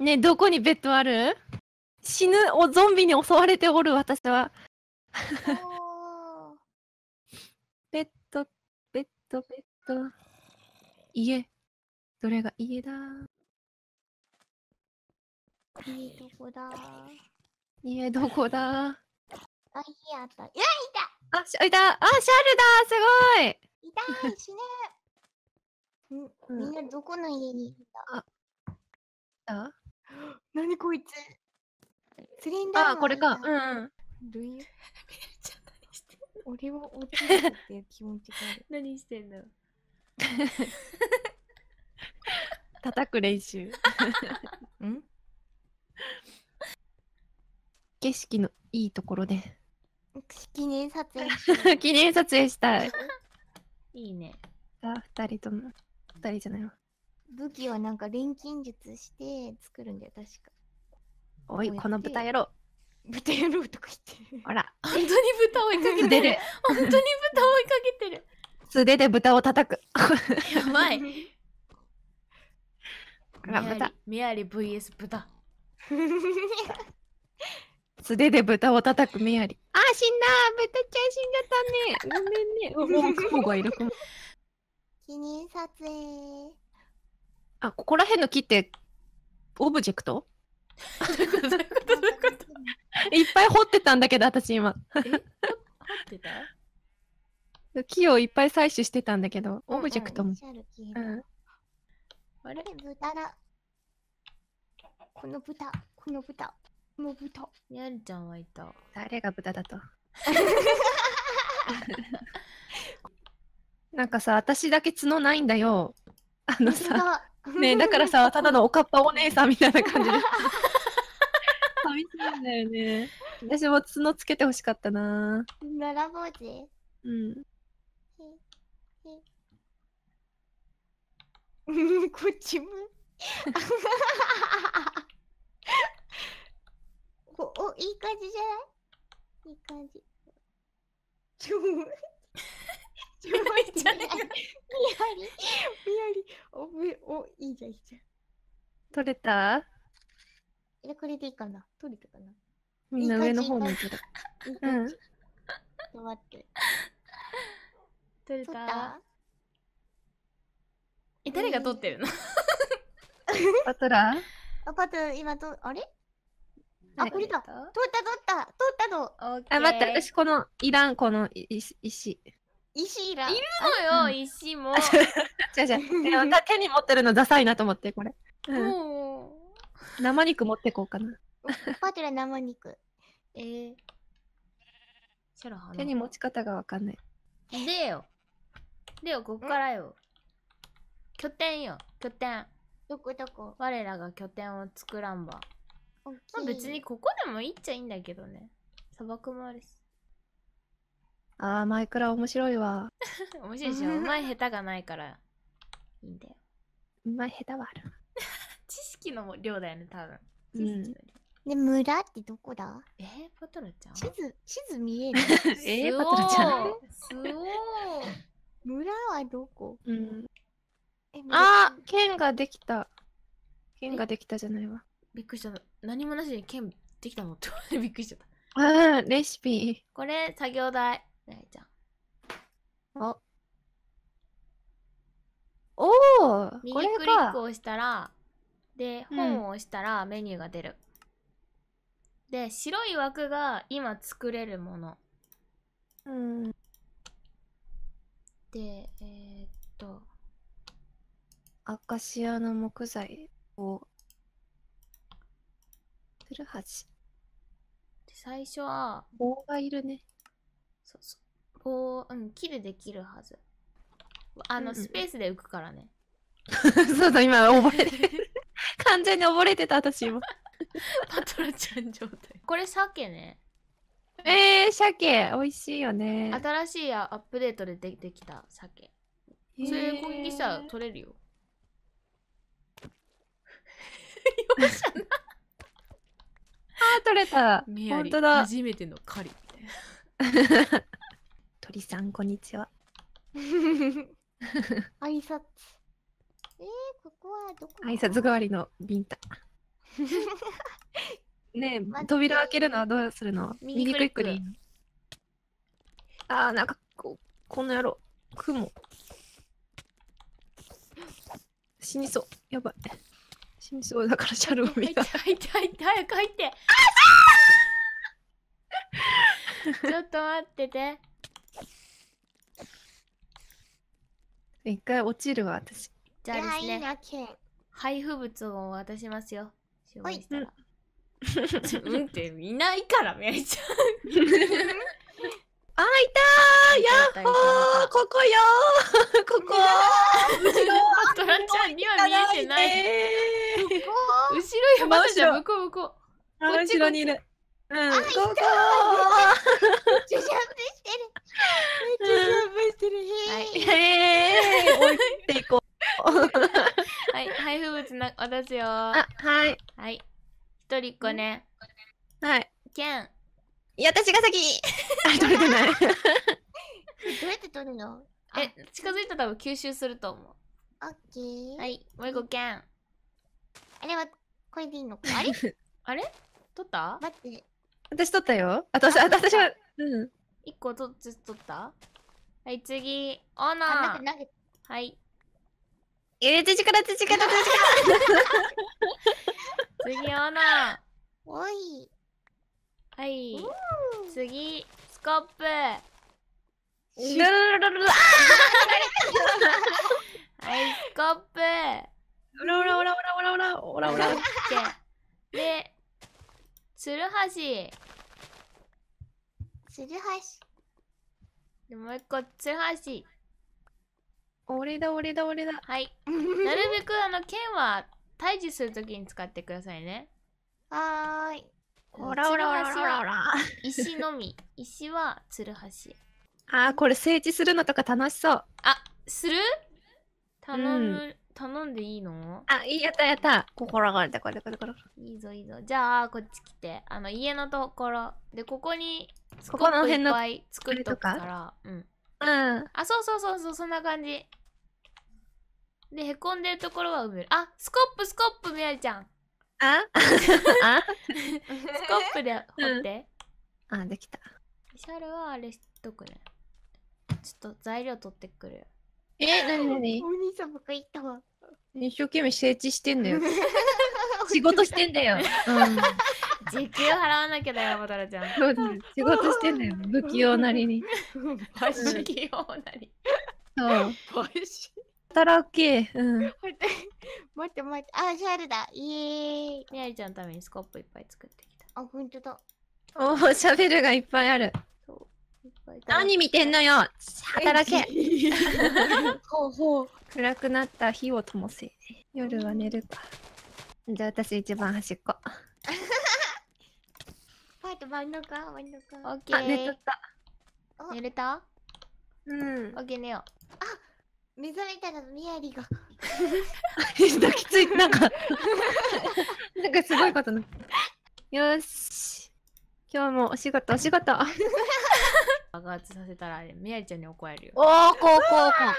ねえどこにベッドある死ぬおゾンビに襲われておる私は ベッドベッドベッド家どれが家だいいとこだ家どこだあ家あったいやいたあしいたあシャルだすごい痛い死ねみんなどこの家にいるんだああ何こいつスリンダーマンあこれかうんうん 俺は落ちるって気持ちがある何してんの 叩く練習 ん景色のいいところで記念撮影記念撮影したいいいねさあ2人とも人じゃないわ武器はなんか錬金術して作るんだよ、確か。おい、この豚野郎。豚野郎とか言って。あら。本当に豚を追いかけてる。本当に豚を追いかけてる。素手で豚を叩く。やばい。あ、豚。メアリ VS 豚。素手で豚を叩くメアリ。あ、死んだ豚ちゃん死んじゃったね。ごめんね。もう雲がいる。記念撮影。あ、ここら辺の木って、オブジェクトいっぱい掘ってたんだけど、私今。掘ってた木をいっぱい採取してたんだけど、オブジェクトも。うん、あれ豚だ。この豚、この豚、この豚。にゃんちゃんはいた。誰が豚だと。なんかさ、私だけ角ないんだよ。あのさ。ねだからさ、ただのおかっぱお姉さんみたいな感じで。寂しいんだよね。私も角つけてほしかったな。並ぼうぜ。うん。こっちも。お、お、いい感じじゃないいい感じ。ちょっと待って。みり、みり、お、お、いいじゃん、いいじゃん。取れたえ、これでいいかな取れたかなみんな上の方向いてる。うん。ちょっと待って。取れたえ、誰が取ってるのパトラあ、パトラ、今と、あれあ、これだ。取った取った取ったの。あ、待って、私この、いらん、この石。石いらいるのよ、うん、石も。じゃじゃ、手に持ってるのダサいなと思って、これ。うん、生肉持ってこうかな。パテラ生肉。えー、手に持ち方がわかんない。でよ。でよ、ここからよ。拠点よ、拠点。どこどこ我らが拠点を作らんば。まあ、別にここでもいいっちゃいいんだけどね。砂漠もあるし。ああ、マイクラ面白いわ。面白いでしょ。うまい下手がないから、いいんだよ。うまい下手はある。知識の量だよね、多分。知識うん、で、村ってどこだえー、パトラちゃん地図、地図見える。えー、パトラちゃん。すご村はどこうん。えあ剣ができた。剣ができたじゃないわ。びっくりした。何もなしに剣できたのってびっくりしちゃった。うん、レシピ。これ、作業台。ないじゃん。おおお右クリックをしたら、で、本を押したらメニューが出る。うん、で、白い枠が今作れるもの。うん。で、えー、っと。アカシアの木材を。古橋。最初は。棒がいるね。そうそう。こう、うん、木でできるはず。あの、うんスペースで浮くからね。そうだ、今、溺れてる。完全に溺れてた、私もパトラちゃん状態。これ、鮭ね。えー、鮭、美味しいよね。新しいアップデートで出てきた鮭。それ攻撃したら取れるよ。容赦な。あー、取れた。本当だ。初めての狩り。鳥さんこんにちは 挨拶えー、ここはどこ挨拶代わりのビンタ ねえ扉開けるのはどうするの右クリックでああなんかここの野郎雲死にそうやばい死にそうだからシャルを見た入って入って早く入って ちょっと待ってて一回落ちるわ、私。じゃあですね、配布物を渡しますよ。注文したら。うん っていないからめっちゃん あいたーやっほーここよー ここー後ろトランちゃんには見えてない後ろやばいじゃん向こう向こうこっにいるうんここーしてる。はい。えー、置いていこう。はい、配布物な渡すよ。あ、はい。はい。一人っ子ね。はい。けん。いや、私が先。あ、取れてない。どうやって取るのえ、近づいたら多分吸収すると思う。オッケー。はい、もう一個けん。あれは、これでいいのか あれあれ取った待って。私取ったよ。私、私は、うん。1個取ずつ取ったはい次オーナーはい力力力次オーナーおいはい次スコップルルルルルはいスコップオラオラオラオラオラオラオラオラオラで、つるはし。ツルハシ。でもう一個、ツルハシ。俺だ、俺だ、俺だ。はい。なるべく、あの、剣は退治するときに使ってくださいね。はーい。ほらほらほらほらほら。石のみ。石はツルハシ。あー、これ整地するのとか楽しそう。あ、する頼む、頼んでいいのあ、いい、やったやった。心がれた、これこれこれ。いいぞいいぞ。じゃあ、こっち来て。あの、家のところ。で、ここに、ここの辺の。作っとくから。うん。うん。あ、そうそうそうそう、そんな感じ。で、へこんでるところは埋める。あ、スコップ、スコップ、みやりちゃん。あ あスコップで掘って。うん、あ、できた。シャルはあれしとくね。ちょっと材料取ってくる。え、なになにお兄さん僕行ったわ。一生懸命整地してんだよ。仕事してんだよ。うん。時給払わなきゃだよ、またらちゃん。そうです。仕事してんだよ。不器用なりに。不器用なり。そう。働け。うん。待って待って。あ、シャルだ。イエーイ。ねありちゃんのためにスコップいっぱい作ってきた。あ、ほんとだ。おお、シャベルがいっぱいある。何見てんのよ働けほうほう暗くなった火を灯せ夜は寝るかじゃあ私一番端っこファイト真ん中真ん中オッケー寝とった寝れたうんオッケー寝ようあ目覚めたらミヤリが 抱きついなんか なんかすごいことなよし今日もお仕事お仕事爆発させたらあれみやりちゃんに怒られるよおおこうこうか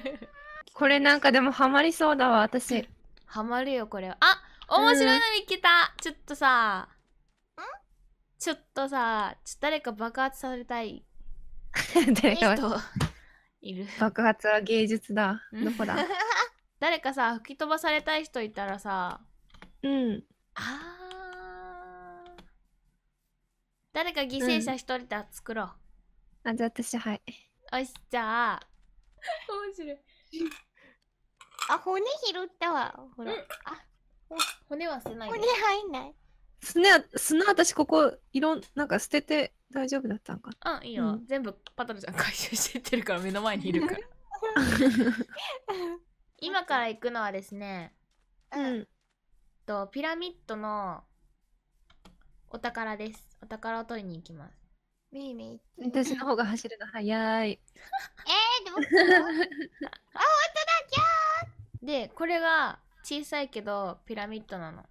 これなんかでもハマりそうだわ私ハマるよこれはあ面白いのに来た、うん、ちょっとさんちょっとさちょ誰か爆発させたい 誰かいる爆発は芸術だどこだ 誰かさ吹き飛ばされたい人いたらさうんああ誰か犠牲者一人で作ろう。あ、じゃあ私、はい。よし、じゃあ。面白い。あ、骨拾ったわ。ほら。うん、あ骨は捨てない。骨入んない。砂、砂、私ここ、いろん、なんか捨てて大丈夫だったんかな。うん、いいよ。うん、全部パトルちゃん回収してってるから目の前にいるから。今から行くのはですね、うん。と、ピラミッドのお宝です。お宝を取りに行きます。みーみー。私の方が走るの早い。えー、でも。あ、本当だ、キャーで、これが小さいけどピラミッドなの。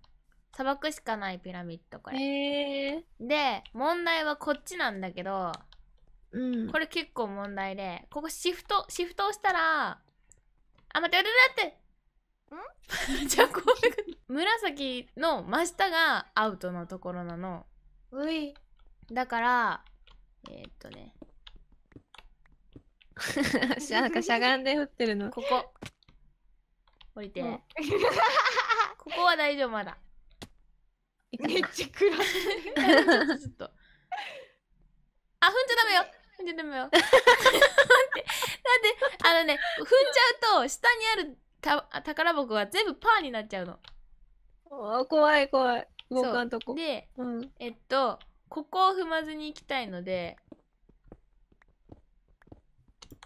砂漠しかないピラミッド、これ。えー、で、問題はこっちなんだけど、うん、これ結構問題で、ここシフト、シフト押したら、あ、待って待って待ってん じゃあこういう紫の真下がアウトのところなの。うい。だから、えー、っとね。なんかしゃがんで打ってるの。ここ。降りて。ここは大丈夫、まだ。めっちゃ暗い。ちょっと。あ、踏んじゃダメよ踏んじゃダメよ。だって、あのね、踏んじゃうと、下にあるた宝箱が全部パーになっちゃうの。怖い怖い。動かんとこで、うん、えっとここを踏まずに行きたいので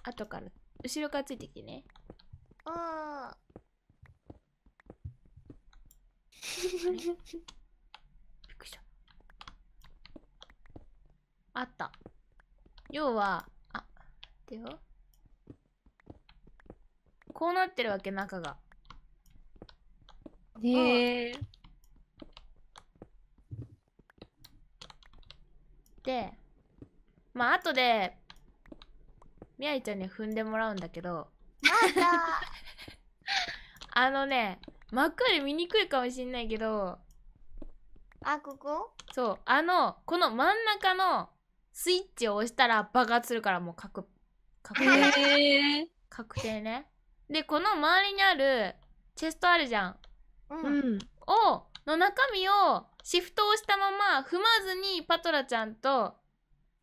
後から後ろからついてきてねああ びっくりしたあった要はあってよこうなってるわけ中がへえーで、まあ、後で、みやいちゃんに踏んでもらうんだけど、あのね、真っ暗で見にくいかもしんないけど、あ、ここそう、あの、この真ん中のスイッチを押したら爆発するからもう確、確定。えー、確定ね。で、この周りにあるチェストあるじゃん。うん。を、の中身をシフトをしたまま踏まずにパトラちゃんと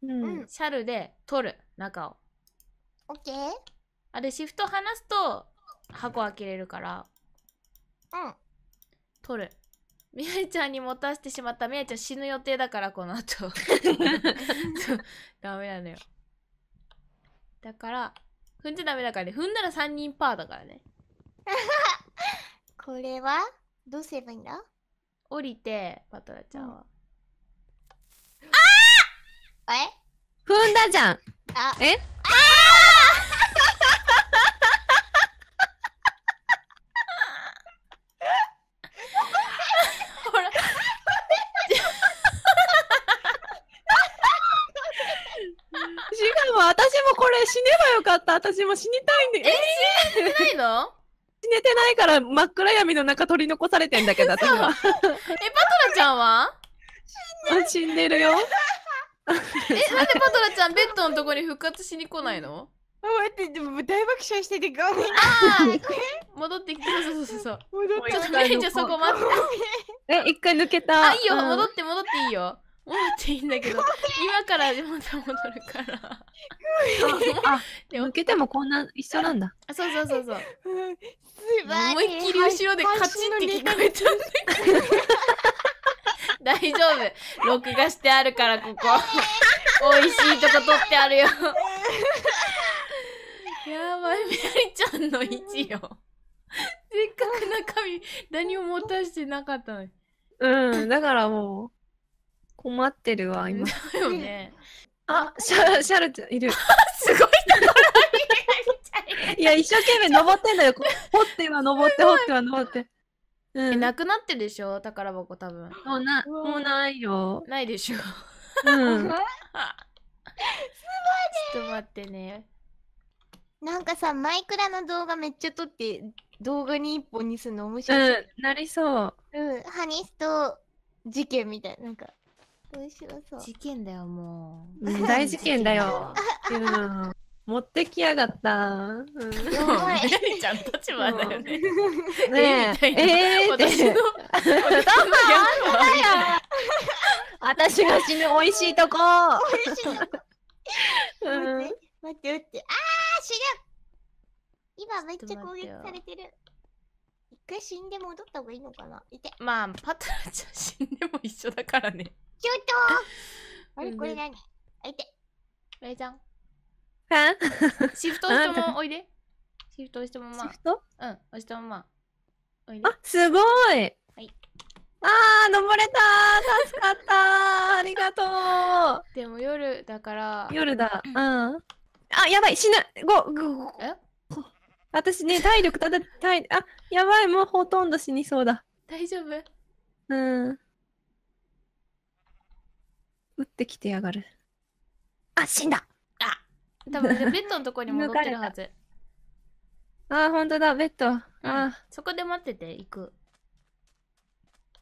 うんシャルで取る中をオッケーあでシフト離すと箱開けれるからうん取るみやちゃんに持たせてしまったみやちゃん死ぬ予定だからこの後 そダメなのよだから踏んじゃダメだからね踏んだら3人パーだからね これはどうすればいいんだ降りて、トラちゃんは。ああえ踏んだじゃん。あえあしかも私もこれ死ねばよかった。私も死にたいんで。え、え死いの寝てないから真っ暗闇の中取り残されてんだけど、え、パトラちゃんは死んでるよ。え、なんでパトラちゃんベッドのとこに復活しに来ないの待って、でも大爆笑しててごめん。ああ戻ってきて、そうそうそうそう。戻ってきて、ちょっとゃそこ待って。え、一回抜けた。あ、いいよ、戻って戻っていいよ。戻っていいんだけど今からまた戻るからあ抜けてもこんな一緒なんだあそうそうそうそう思いっきり後ろでカチンって聞こえちゃって大丈夫録画してあるからここ美味しいとこ撮ってあるよやばいみやりちゃんの位置よせっかく中身何も持たしてなかったのにうんだからもう困ってるわ、今。だよね。あ、シャシャルちゃんいる。すごいところに。いや、一生懸命登ってんだよ。掘っては登って、掘っては登って。うん、なくなってるでしょ宝箱多分。もうな、もうないよ。ないでしょ。うん。すごいね。ちょっと待ってね。なんかさ、マイクラの動画めっちゃ撮って、動画に一本にするの面白い。うん、なりそう。うん、ハニスト事件みたいな、なんか。面白そう事件だよもう、うん、大事件だよ、持ってきやがった、うん、やいちゃん立場だよね、うん、ねええー、私の私の私が死ぬ美味しいとこ美味しい待って待ってああ死ぬ今めっちゃ攻撃されてる一回死んで戻った方がいいのかなまあパトラちゃん死んでも一緒だからねちょっとあれこれ何あいて。あれじゃん。シフト押してもおいで。シフト押してもまあ。シフトうん、押してもまあ。おいで。あ、すごいはい。あー、登れたー助かったー ありがとうでも夜だから。夜だ。うん。あ、やばい死ぬご、ご、ご。え私ね、体力ただ、体、あ、やばい、もうほとんど死にそうだ。大丈夫うん。ってきてやがる。あ、死んだあ多分、ベッドのとこに戻ってるはず。あ、ほんとだ、ベッド。あ、うん、そこで待ってて、行く。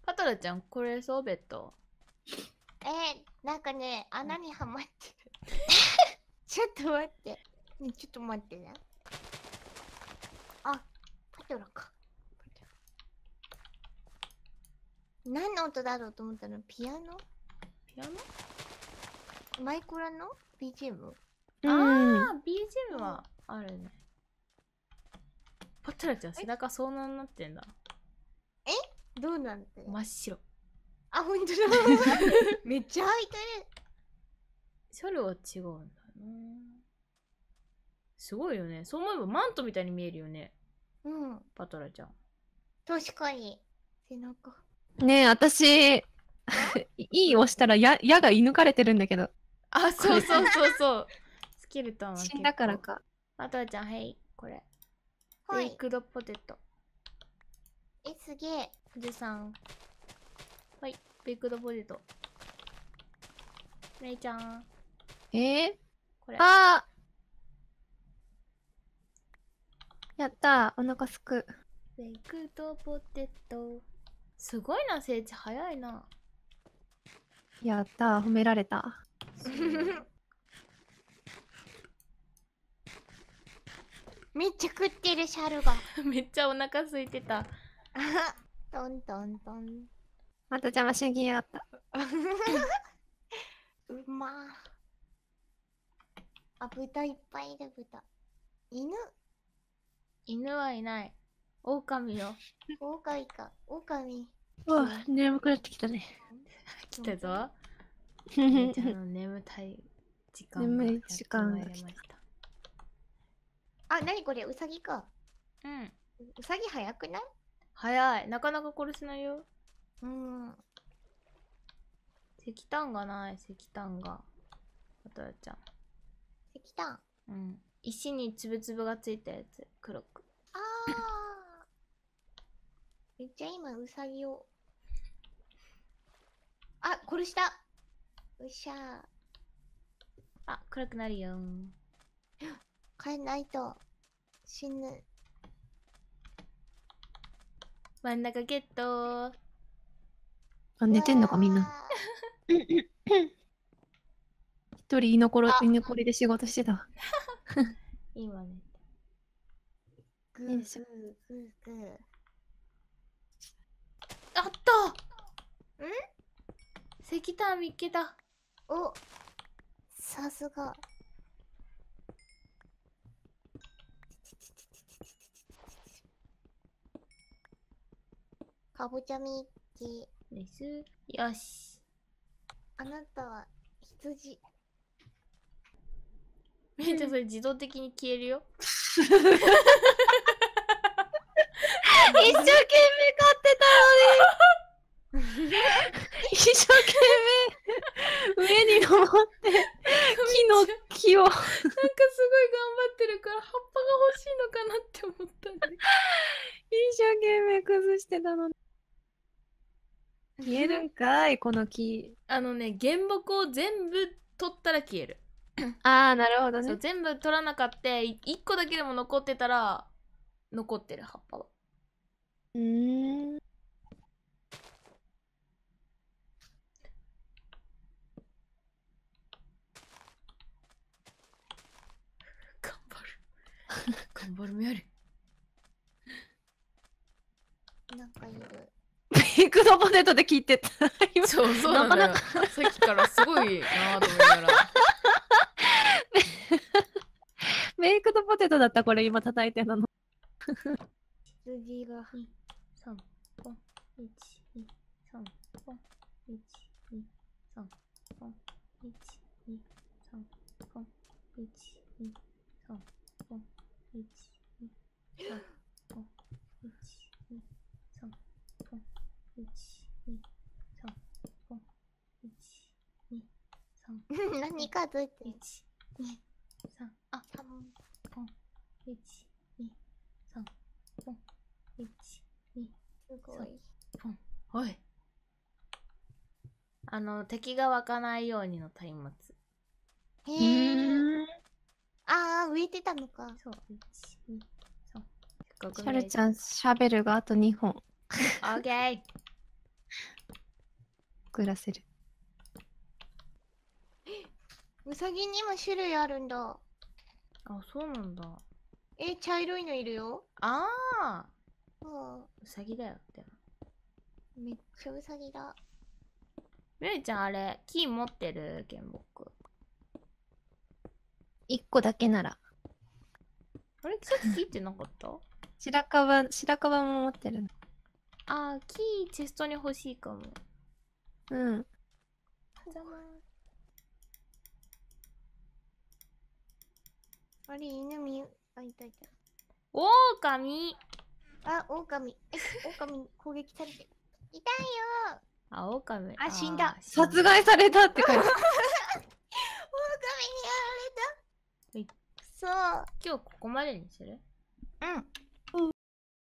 パトラちゃん、これそう、ベッド。えー、なんかね、穴にはまってる。ちょっと待って。ね、ちょっと待ってね。あ、パトラか。何の音だろうと思ったのピアノピアノマイクラの BGM? ああ、BGM はあるね。パトラちゃん、背中遭難になってんだ。えどうなんて真っ白。あ、ほんとだ。めっちゃ開いてる。シャルは違うんだな。すごいよね。そう思えばマントみたいに見えるよね。うん。パトラちゃん。確かに。背中。ねえ、私、いい押したら矢、矢が射抜かれてるんだけど。あそうそうそうそうスキルトンは死んだからかあとはちゃんはいこれベイクドポテトえすげえ富士山。はいベイクドポテトレイちゃんえー、これあやったお腹すくベイクドポテトすごいな聖地早いなやった褒められためっちゃ食ってるシャルが めっちゃお腹空いてたトントントンまた邪魔しにあった うまあ豚いっぱいいる豚犬犬はいない狼よ狼か狼うわ眠くなってきたね 来たぞちゃんの眠たい時間眠い時間が来たあ、なにこれうさぎかうんうさぎ早くない早いなかなか殺せないようん石炭がない石炭があとやちゃん石炭うん石につぶつぶがついたやつ黒くああ めっちゃ今うさぎをあ殺したうしゃーあ暗くなるよ変えないと死ぬ真ん中ゲットあ寝てんのかみんな一人居残り居残りで仕事してた今ねグーグーグーグーあったん石炭見っけたおさすがかぼちゃみっちですよしあなたは羊めっちゃそれ自動的に消えるよ一生懸命飼ってたのに 一生懸命 上に登って木の木をなんかすごい頑張ってるから葉っぱが欲しいのかなって思ったんで一生懸命崩してたの消えるんかいこの木あのね原木を全部取ったら消えるああなるほどね全部取らなかった1個だけでも残ってたら残ってる葉っぱはうん頑張るもやる。なんかいる。ピクのポテトで聞いてた。今そうそうなんだよさっきからすごいなと思いながら。メイクドポテトだったこれ今叩いてるの。次が三本一二三本一二三本一二2本一二。何がついてる123あ三本123本123本おいあの敵が湧かないようにの松明へえ浮いてたのか。そう。そうシャルちゃん、シャベルがあと2本。オッケー遅らせる。ウサギにも種類あるんだ。あ、そうなんだ。え、茶色いのいるよ。ああ。もう。ウサギだよってめっちゃウサギだ。みるちゃんあれ、金持ってる、ケ木。ボ一個だけなら。あれさっき聞ってなかった白樺、白樺も持ってるああ、木チェストに欲しいかも。うん。じゃあれ、犬見、あ、いたいた。オオカミあ、オオカミ。オオカミ攻撃されてる。いたいよあ、オオカミ。あ、死んだ。殺害されたって感じ。そう今日ここまでにするうん